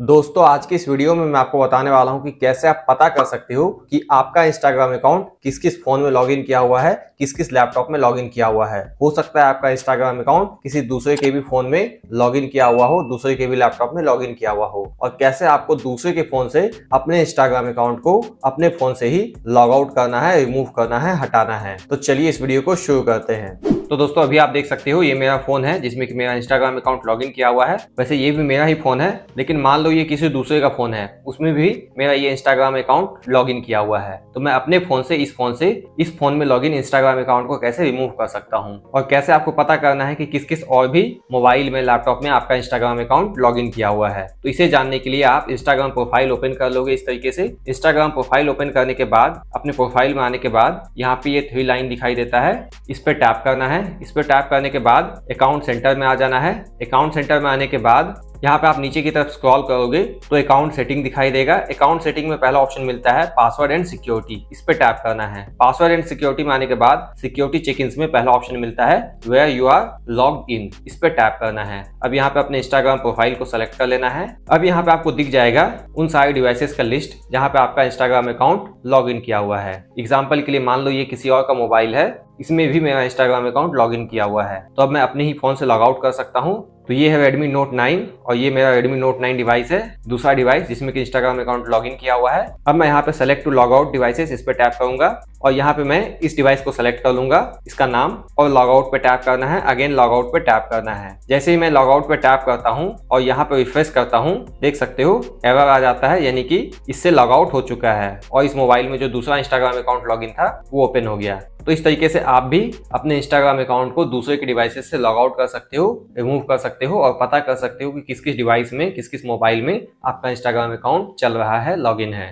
दोस्तों आज के इस वीडियो में मैं आपको बताने वाला हूं कि कैसे आप पता कर सकते हो कि आपका इंस्टाग्राम अकाउंट किस किस फोन में लॉगिन किया हुआ है किस किस लैपटॉप में लॉगिन किया हुआ है हो सकता है आपका इंस्टाग्राम अकाउंट किसी दूसरे के भी फोन में लॉगिन किया हुआ हो दूसरे के भी लैपटॉप में लॉगिन किया हुआ हो और कैसे आपको दूसरे के फोन से अपने इंस्टाग्राम अकाउंट को अपने फोन से ही लॉग आउट करना है रिमूव करना है हटाना है तो चलिए इस वीडियो को शुरू करते हैं तो दोस्तों अभी आप देख सकते हो ये मेरा फोन है जिसमें कि मेरा इंस्टाग्राम अकाउंट इन किया हुआ है वैसे ये भी मेरा ही फोन है लेकिन मान लो ये किसी दूसरे का फोन है उसमें भी मेरा ये इंस्टाग्राम अकाउंट लॉग किया हुआ है तो मैं अपने फोन से इस फोन से इस फोन में लॉग इंस्टाग्राम अकाउंट को कैसे रिमूव कर सकता हूँ और कैसे आपको पता करना है की किस किस और भी मोबाइल में लैपटॉप में आपका इंस्टाग्राम अकाउंट लॉग किया हुआ है तो इसे जानने के लिए आप इंस्टाग्राम प्रोफाइल ओपन कर लोगे इस तरीके से इंस्टाग्राम प्रोफाइल ओपन करने के बाद अपने प्रोफाइल में आने के बाद यहाँ पे ये थ्री लाइन दिखाई देता है इस पर टैप करना है इस पर टैप करने के बाद अकाउंट सेंटर में आ जाना है अकाउंट सेंटर में आने के बाद यहाँ पे आप नीचे की तरफ स्क्रॉल करोगे तो अकाउंट सेटिंग दिखाई देगा अकाउंट सेटिंग में पहला ऑप्शन मिलता है पासवर्ड एंड सिक्योरिटी इस पे टैप करना है पासवर्ड एंड सिक्योरिटी में आने के बाद सिक्योरिटी चेक इंस में पहला ऑप्शन मिलता है where you are log in इस पे टैप करना है अब यहाँ पे अपने इंस्टाग्राम प्रोफाइल को सिलेक्ट कर लेना है अब यहाँ पे आपको दिख जाएगा उन सारे डिवाइसेस का लिस्ट जहाँ पे आपका इंस्टाग्राम अकाउंट लॉग इन किया हुआ है एग्जाम्पल के लिए मान लो ये किसी और का मोबाइल है इसमें भी मेरा इंस्टाग्राम अकाउंट लॉग इन किया हुआ है तो अब मैं अपने ही फोन से लॉग आउट कर सकता हूँ तो ये है रेडमी नोट 9 और ये मेरा रेडमी नोट 9 डिवाइस है दूसरा डिवाइस जिसमें कि इंस्टाग्राम अकाउंट लॉगिन किया हुआ है अब मैं यहाँ पे select to log out devices इस पर टैप करूंगा और यहाँ पे मैं इस डिवाइस को सेलेक्ट कर लूंगा इसका नाम और लॉग आउट पे टैप करना है अगेन लॉग आउट पे टैप करना है जैसे ही मैं लॉग आउट पे टैप करता हूँ और यहाँ पे रिफ्रेश करता हूँ देख सकते हो एवर आ जाता है यानी कि इससे लॉग आउट हो चुका है और इस मोबाइल में जो दूसरा इंस्टाग्राम अकाउंट लॉग था वो ओपन हो गया तो इस तरीके से आप भी अपने इंस्टाग्राम अकाउंट को दूसरे के डिवाइसेस से लॉग आउट कर सकते हो रिमूव कर सकते हो और पता कर सकते हो कि किस किस डिवाइस में किस किस मोबाइल में आपका इंस्टाग्राम अकाउंट चल रहा है लॉग इन है